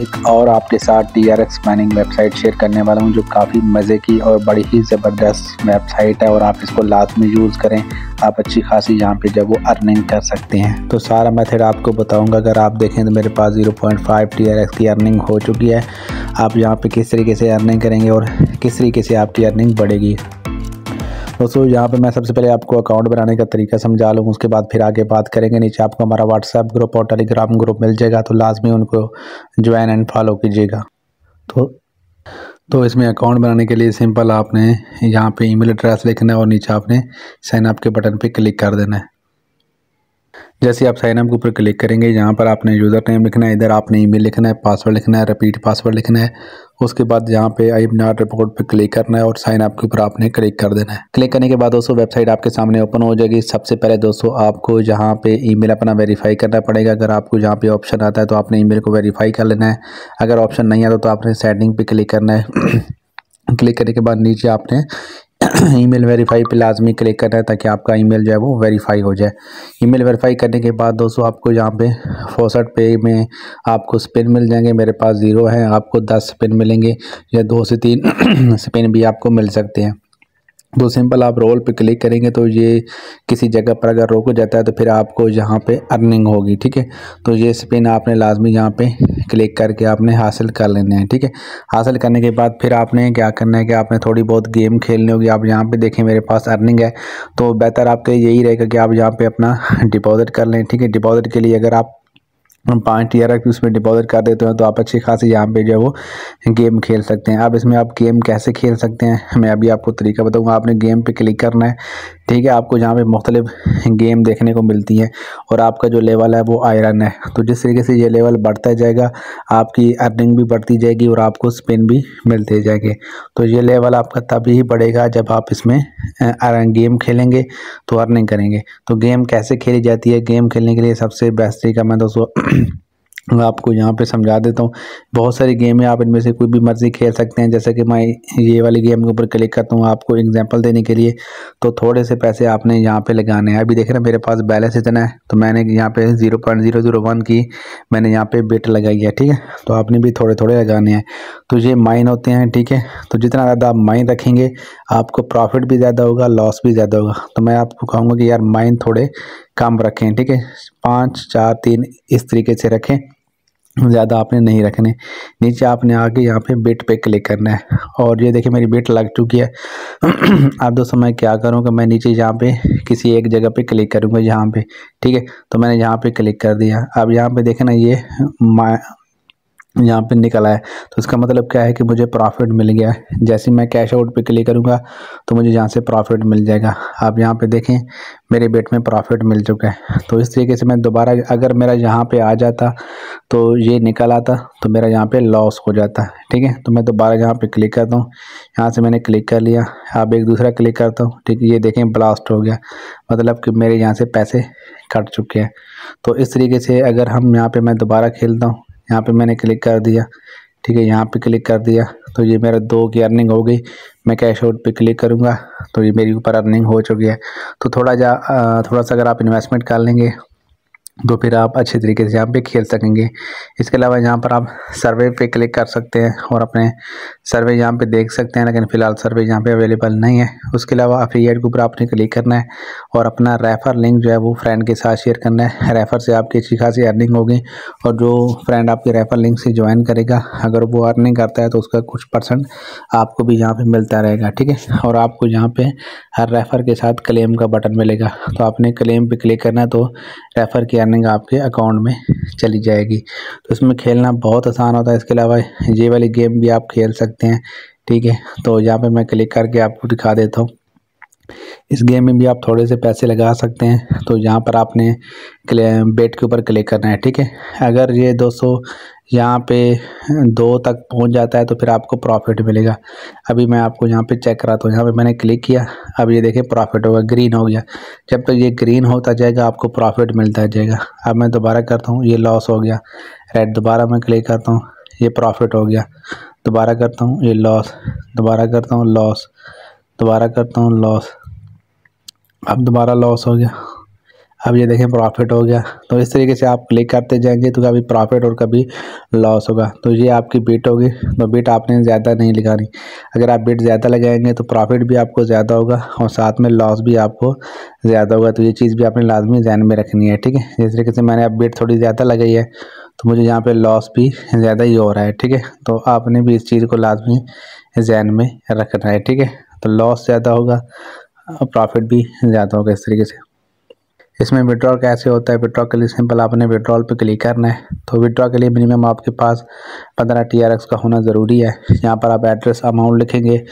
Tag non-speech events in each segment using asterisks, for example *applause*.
एक और आपके साथ T R X mining website share करने वाला हूँ जो काफ़ी मज़े की और बड़ी ही ज़बरदस्त वेबसाइट है और आप इसको में यूज़ करें आप अच्छी खासी यहाँ पे जब वो अर्निंग कर सकते हैं तो सारा मेथड आपको बताऊँगा अगर आप देखें तो मेरे पास zero point five T R X की अर्निंग हो चुकी है आप यहाँ पे किस तरीके से अर्निंग करेंगे और किस तरीके से आपकी अर्निंग बढ़ेगी दोस्तों यहाँ पे मैं सबसे पहले आपको अकाउंट बनाने का तरीका समझा लूँ उसके बाद फिर आगे बात करेंगे नीचे आपको हमारा व्हाट्सएप ग्रुप और टेलीग्राम ग्रुप मिल जाएगा तो लाजमी उनको ज्वाइन एंड फॉलो कीजिएगा तो तो इसमें अकाउंट बनाने के लिए सिंपल आपने यहाँ पे ईमेल एड्रेस लिखना है और नीचे आपने साइन अप के बटन पे क्लिक कर देना है जैसे आप साइनअप के ऊपर क्लिक करेंगे यहाँ पर आपने यूज़र नेम लिखना है इधर आपने ईमेल लिखना है पासवर्ड लिखना है रिपीट पासवर्ड लिखना है उसके बाद यहाँ पे आई नॉट रिपोर्ट पे क्लिक करना है और साइन के ऊपर आपने क्लिक कर देना है क्लिक करने के बाद दोस्तों वेबसाइट आपके सामने ओपन हो जाएगी सबसे पहले दोस्तों आपको जहाँ पे ईमेल अपना वेरीफाई करना पड़ेगा अगर आपको जहाँ पे ऑप्शन आता है तो आपने ईमेल को वेरीफाई कर लेना है अगर ऑप्शन नहीं आता तो आपने सेटिंग पे क्लिक करना है क्लिक *clears throat* करने के बाद नीचे आपने ईमेल *clears throat* वेरीफाई पे लाजमी क्लिक करना है ताकि आपका ईमेल जो है वो वेरीफाई हो जाए ईमेल वेरीफाई करने के बाद दोस्तों आपको यहाँ पे फोसठ पे में आपको स्पिन मिल जाएंगे मेरे पास ज़ीरो हैं आपको दस स्पिन मिलेंगे या दो से तीन स्पिन *clears throat* भी आपको मिल सकते हैं तो सिंपल आप रोल पे क्लिक करेंगे तो ये किसी जगह पर अगर रोक जाता है तो फिर आपको यहाँ पे अर्निंग होगी ठीक है तो ये स्पिन आपने लाजमी यहाँ पे क्लिक करके आपने हासिल कर लेने हैं ठीक है हासिल करने के बाद फिर आपने क्या करना है कि आपने थोड़ी बहुत गेम खेलनी होगी आप यहाँ पे देखें मेरे पास अर्निंग है तो बेहतर आपके यही रहेगा कि आप यहाँ पर अपना डिपॉज़िट कर लें ठीक है डिपॉज़िट के लिए अगर आप पाँच टीयर की उसमें डिपॉजिट कर देते हैं तो आप अच्छी खासी यहाँ पे जो है वो गेम खेल सकते हैं अब इसमें आप गेम कैसे खेल सकते हैं मैं अभी आपको तरीका बताऊंगा आपने गेम पे क्लिक करना है ठीक है आपको जहाँ पे मुख्तलिफ गेम देखने को मिलती हैं और आपका जो लेवल है वो आयरन है तो जिस तरीके से ये लेवल बढ़ता जाएगा आपकी अर्निंग भी बढ़ती जाएगी और आपको स्पिन भी मिलते जाएंगे तो ये लेवल आपका तभी ही बढ़ेगा जब आप इसमें गेम खेलेंगे तो अर्निंग करेंगे तो गेम कैसे खेली जाती है गेम खेलने के लिए सबसे बेस्ट तरीका मैं दोस्तों *clears throat* मैं आपको यहाँ पे समझा देता हूँ बहुत सारी गेम है आप इनमें से कोई भी मर्ज़ी खेल सकते हैं जैसे कि मैं ये वाली गेम के ऊपर क्लिक करता हूँ आपको एग्जांपल देने के लिए तो थोड़े से पैसे आपने यहाँ पे लगाने हैं अभी देख रहे हैं मेरे पास बैलेंस इतना है तो मैंने यहाँ पे zero point zero zero one की मैंने यहाँ पे बेट लगाई है ठीक है तो आपने भी थोड़े थोड़े लगाने हैं तो ये माइन होते हैं ठीक है तो जितना ज़्यादा आप माइन रखेंगे आपको प्रॉफिट भी ज़्यादा होगा लॉस भी ज़्यादा होगा तो मैं आपको कहूँगा कि यार माइन थोड़े कम रखें ठीक है पाँच चार तीन इस तरीके से रखें ज़्यादा आपने नहीं रखने नीचे आपने आके यहाँ पे बेट पे क्लिक करना है और ये देखिए मेरी बेट लग चुकी है *clears throat* अब दोस्तों मैं क्या करूँगा मैं नीचे यहाँ पे किसी एक जगह पे क्लिक करूँगा यहाँ पे ठीक है तो मैंने यहाँ पे क्लिक कर दिया अब यहाँ पे देखे ना ये यहाँ पे निकल आया तो इसका मतलब क्या है कि मुझे प्रॉफिट मिल गया है जैसे मैं कैश आउट पे क्लिक करूँगा तो मुझे यहाँ से प्रॉफिट मिल जाएगा आप यहाँ पे देखें मेरे बेट में प्रॉफिट मिल चुका है तो इस तरीके से मैं दोबारा अगर मेरा यहाँ पे आ जाता तो ये निकल आता तो मेरा यहाँ पे लॉस हो जाता ठीक है तो मैं दोबारा यहाँ पर क्लिक करता हूँ यहाँ से मैंने क्लिक कर लिया आप एक दूसरा क्लिक करता हूँ ठीक है ये देखें ब्लास्ट हो गया मतलब कि मेरे यहाँ से पैसे कट चुके हैं तो इस तरीके से अगर हम यहाँ पर मैं दोबारा खेलता हूँ यहाँ पे मैंने क्लिक कर दिया ठीक है यहाँ पे क्लिक कर दिया तो ये मेरा दो की अर्निंग हो गई मैं कैश आउट पे क्लिक करूँगा तो ये मेरी ऊपर अर्निंग हो चुकी है तो थोड़ा जा थोड़ा सा अगर आप इन्वेस्टमेंट कर लेंगे तो फिर आप अच्छे तरीके से यहाँ पे खेल सकेंगे इसके अलावा यहाँ पर आप सर्वे पे क्लिक कर सकते हैं और अपने सर्वे यहाँ पे देख सकते हैं लेकिन फ़िलहाल सर्वे यहाँ पे अवेलेबल नहीं है उसके अलावा अफिलियट के ऊपर आपने क्लिक करना है और अपना रेफ़र लिंक जो है वो फ्रेंड के साथ शेयर करना है रेफ़र से आपकी अच्छी खासी अर्निंग होगी और जो फ्रेंड आपके रेफ़र लिंक से ज्वाइन करेगा अगर वो अर्निंग करता है तो उसका कुछ परसेंट आपको भी यहाँ पर मिलता रहेगा ठीक है और आपको यहाँ पर हर रेफ़र के साथ क्लेम का बटन मिलेगा तो आपने क्लेम पर क्लिक करना है तो रेफ़र की अर्निंग आपके अकाउंट में चली जाएगी तो इसमें खेलना बहुत आसान होता है इसके अलावा ये वाली गेम भी आप खेल सकते हैं ठीक है तो यहाँ पे मैं क्लिक करके आपको दिखा देता हूँ इस गेम में भी आप थोड़े से पैसे लगा सकते हैं तो यहाँ पर आपने बेट के ऊपर क्लिक करना है ठीक है अगर ये सौ यहाँ पे दो तक पहुँच जाता है तो फिर आपको प्रॉफिट मिलेगा अभी मैं आपको यहाँ पे चेक कराता हूँ यहाँ पे मैंने क्लिक किया अब ये देखें प्रॉफिट होगा ग्रीन हो गया जब तक तो ये ग्रीन होता जाएगा आपको प्रॉफिट मिलता जाएगा अब मैं दोबारा करता हूँ ये लॉस हो गया रेड दोबारा मैं क्लिक करता हूँ ये प्रॉफिट हो गया दोबारा करता हूँ ये लॉस दोबारा करता हूँ लॉस दोबारा करता हूँ लॉस अब दोबारा लॉस हो गया अब ये देखें प्रॉफिट हो गया तो इस तरीके से आप क्लिक करते जाएंगे तो कभी प्रॉफिट और कभी लॉस होगा तो ये आपकी बिट होगी तो बिट आपने ज़्यादा नहीं लगानी अगर आप बिट ज़्यादा लगाएंगे तो प्रॉफिट भी आपको ज़्यादा होगा और साथ में लॉस भी आपको ज़्यादा होगा तो ये चीज़ भी आपने लाजमी जहन में रखनी है ठीक है जिस तरीके से मैंने अब बिट थोड़ी ज़्यादा लगाई है तो मुझे यहाँ पर लॉस भी ज़्यादा ही हो रहा है ठीक है तो आपने भी इस चीज़ को लाजमी जहन में रखना है ठीक है तो लॉस ज़्यादा होगा प्रॉफिट भी ज़्यादा होगा इस तरीके से इसमें विड्रॉल कैसे होता है विड्रॉल के लिए सिंपल आपने विड्रॉल पे क्लिक करना है तो विड्रॉ के लिए मिनिमम आपके पास पंद्रह टी आर एक्स का होना ज़रूरी है यहाँ पर आप एड्रेस अमाउंट लिखेंगे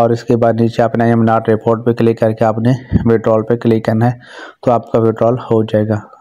और इसके बाद नीचे आपने एम नॉट रिपोर्ट पे क्लिक करके आपने विड्रॉल पे क्लिक करना है तो आपका विड्रॉल हो जाएगा